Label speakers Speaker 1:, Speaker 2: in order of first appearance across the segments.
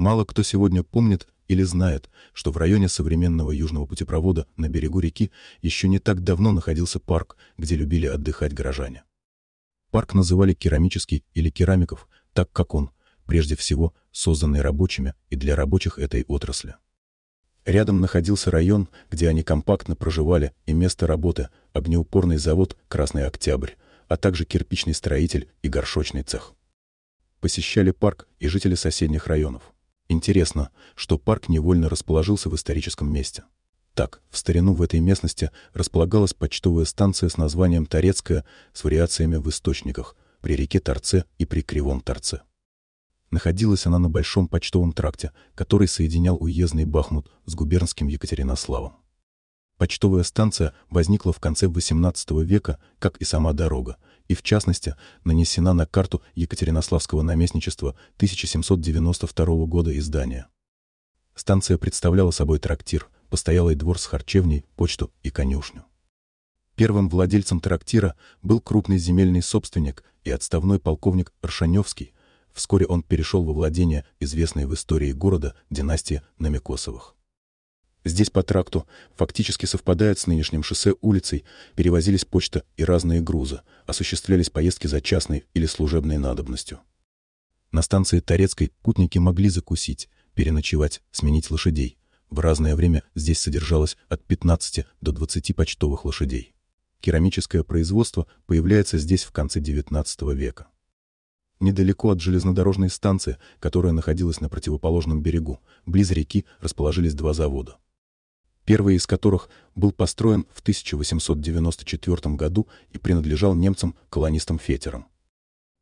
Speaker 1: Мало кто сегодня помнит или знает, что в районе современного южного путепровода на берегу реки еще не так давно находился парк, где любили отдыхать горожане. Парк называли керамический или керамиков, так как он, прежде всего, созданный рабочими и для рабочих этой отрасли. Рядом находился район, где они компактно проживали, и место работы – огнеупорный завод «Красный Октябрь», а также кирпичный строитель и горшочный цех. Посещали парк и жители соседних районов. Интересно, что парк невольно расположился в историческом месте. Так, в старину в этой местности располагалась почтовая станция с названием Торецкая с вариациями в источниках при реке Торце и при Кривом Торце. Находилась она на большом почтовом тракте, который соединял уездный Бахмут с губернским Екатеринославом. Почтовая станция возникла в конце XVIII века, как и сама дорога, и, в частности, нанесена на карту Екатеринославского наместничества 1792 года издания. Станция представляла собой трактир, постоялый двор с харчевней, почту и конюшню. Первым владельцем трактира был крупный земельный собственник и отставной полковник Аршаневский. Вскоре он перешел во владение известной в истории города династии Намекосовых. Здесь по тракту, фактически совпадает с нынешним шоссе улицей, перевозились почта и разные грузы, осуществлялись поездки за частной или служебной надобностью. На станции Торецкой путники могли закусить, переночевать, сменить лошадей. В разное время здесь содержалось от 15 до 20 почтовых лошадей. Керамическое производство появляется здесь в конце XIX века. Недалеко от железнодорожной станции, которая находилась на противоположном берегу, близ реки расположились два завода первый из которых был построен в 1894 году и принадлежал немцам-колонистам-фетерам.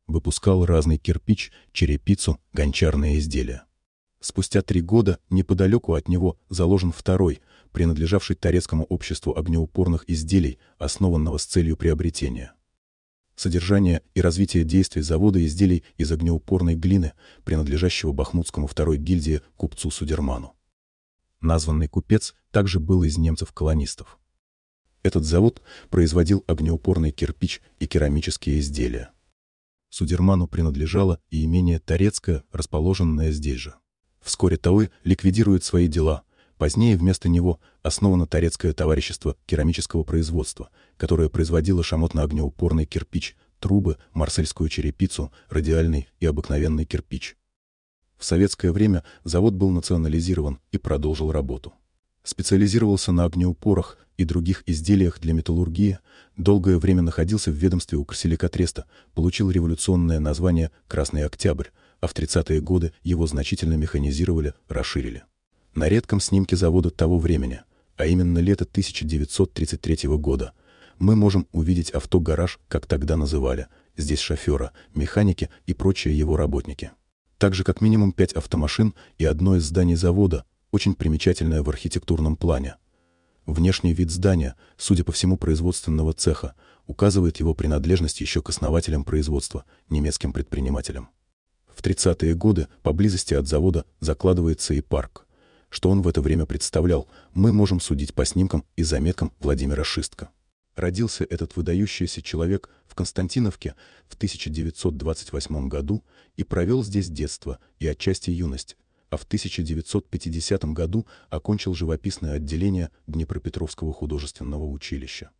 Speaker 1: Выпускал разный кирпич, черепицу, гончарные изделия. Спустя три года неподалеку от него заложен второй, принадлежавший Торецкому обществу огнеупорных изделий, основанного с целью приобретения. Содержание и развитие действий завода изделий из огнеупорной глины, принадлежащего Бахмутскому второй гильдии купцу Судерману названный купец, также был из немцев-колонистов. Этот завод производил огнеупорный кирпич и керамические изделия. Судерману принадлежало и имение Торецкое, расположенное здесь же. Вскоре Тауэ ликвидирует свои дела. Позднее вместо него основано Торецкое товарищество керамического производства, которое производило шамотно-огнеупорный кирпич, трубы, марсельскую черепицу, радиальный и обыкновенный кирпич. В советское время завод был национализирован и продолжил работу. Специализировался на огнеупорах и других изделиях для металлургии, долгое время находился в ведомстве Укрсиликотреста, получил революционное название «Красный Октябрь», а в 30-е годы его значительно механизировали, расширили. На редком снимке завода того времени, а именно лето 1933 года, мы можем увидеть автогараж, как тогда называли, здесь шофера, механики и прочие его работники также как минимум пять автомашин и одно из зданий завода, очень примечательное в архитектурном плане. Внешний вид здания, судя по всему производственного цеха, указывает его принадлежность еще к основателям производства, немецким предпринимателям. В 30-е годы поблизости от завода закладывается и парк. Что он в это время представлял, мы можем судить по снимкам и заметкам Владимира Шистка родился этот выдающийся человек в Константиновке в 1928 году и провел здесь детство и отчасти юность, а в 1950 году окончил живописное отделение Днепропетровского художественного училища.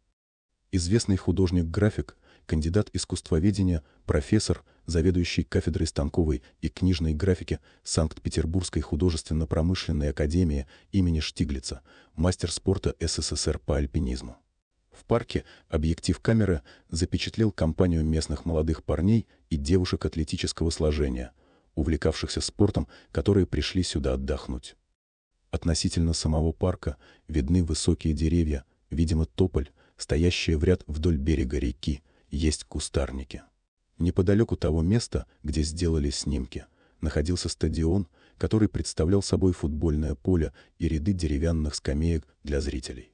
Speaker 1: Известный художник-график, кандидат искусствоведения, профессор, заведующий кафедрой станковой и книжной графики Санкт-Петербургской художественно-промышленной академии имени Штиглица, мастер спорта СССР по альпинизму. В парке объектив камеры запечатлел компанию местных молодых парней и девушек атлетического сложения, увлекавшихся спортом, которые пришли сюда отдохнуть. Относительно самого парка видны высокие деревья, видимо, тополь, стоящие в ряд вдоль берега реки, есть кустарники. Неподалеку того места, где сделали снимки, находился стадион, который представлял собой футбольное поле и ряды деревянных скамеек для зрителей.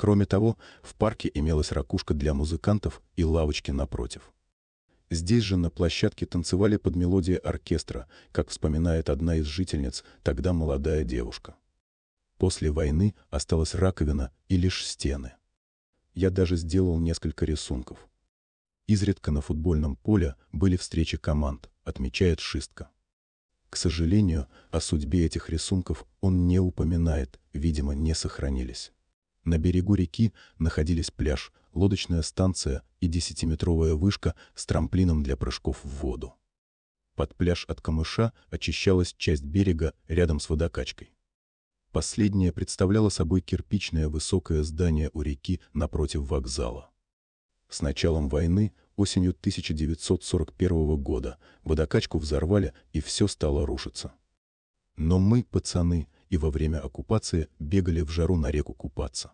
Speaker 1: Кроме того, в парке имелась ракушка для музыкантов и лавочки напротив. Здесь же на площадке танцевали под мелодии оркестра, как вспоминает одна из жительниц, тогда молодая девушка. После войны осталась раковина и лишь стены. Я даже сделал несколько рисунков. Изредка на футбольном поле были встречи команд, отмечает Шистка. К сожалению, о судьбе этих рисунков он не упоминает, видимо, не сохранились. На берегу реки находились пляж, лодочная станция и десятиметровая вышка с трамплином для прыжков в воду. Под пляж от камыша очищалась часть берега рядом с водокачкой. Последнее представляло собой кирпичное высокое здание у реки напротив вокзала. С началом войны осенью 1941 года водокачку взорвали и все стало рушиться. Но мы, пацаны, и во время оккупации бегали в жару на реку купаться.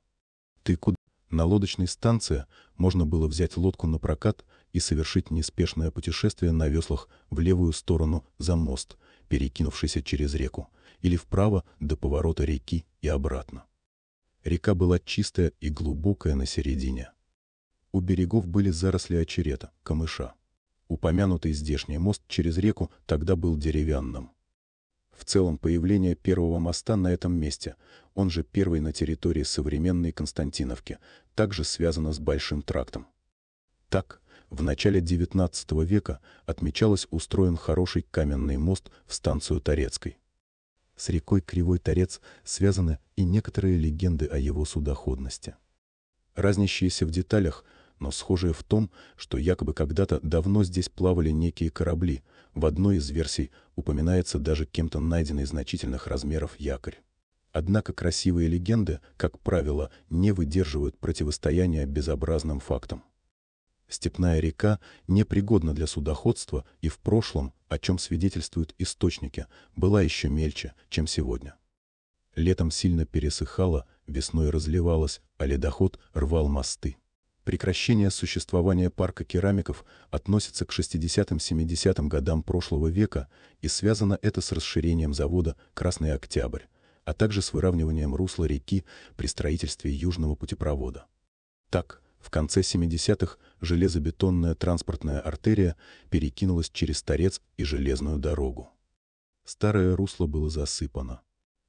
Speaker 1: Ты куда? На лодочной станции можно было взять лодку на прокат и совершить неспешное путешествие на веслах в левую сторону за мост, перекинувшийся через реку, или вправо до поворота реки и обратно. Река была чистая и глубокая на середине. У берегов были заросли очерета, камыша. Упомянутый здешний мост через реку тогда был деревянным. В целом, появление первого моста на этом месте, он же первый на территории современной Константиновки, также связано с Большим трактом. Так, в начале XIX века отмечалось устроен хороший каменный мост в станцию Торецкой. С рекой Кривой Торец связаны и некоторые легенды о его судоходности. Разнящиеся в деталях, но схожие в том, что якобы когда-то давно здесь плавали некие корабли – в одной из версий упоминается даже кем-то найденный значительных размеров якорь. Однако красивые легенды, как правило, не выдерживают противостояния безобразным фактам. Степная река непригодна для судоходства и в прошлом, о чем свидетельствуют источники, была еще мельче, чем сегодня. Летом сильно пересыхала, весной разливалась, а ледоход рвал мосты. Прекращение существования парка керамиков относится к 60-70 годам прошлого века и связано это с расширением завода «Красный Октябрь», а также с выравниванием русла реки при строительстве южного путепровода. Так, в конце 70-х железобетонная транспортная артерия перекинулась через Торец и железную дорогу. Старое русло было засыпано.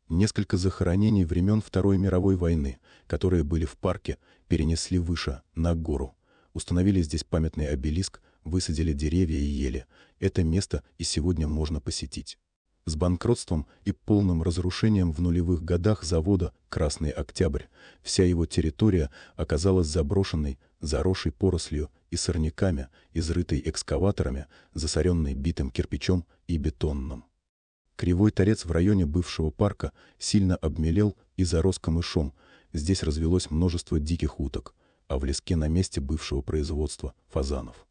Speaker 1: Несколько захоронений времен Второй мировой войны, которые были в парке, перенесли выше, на гору. Установили здесь памятный обелиск, высадили деревья и ели. Это место и сегодня можно посетить. С банкротством и полным разрушением в нулевых годах завода «Красный Октябрь» вся его территория оказалась заброшенной, заросшей порослью и сорняками, изрытой экскаваторами, засоренной битым кирпичом и бетонным. Кривой торец в районе бывшего парка сильно обмелел и зарос камышом. Здесь развелось множество диких уток, а в леске на месте бывшего производства – фазанов.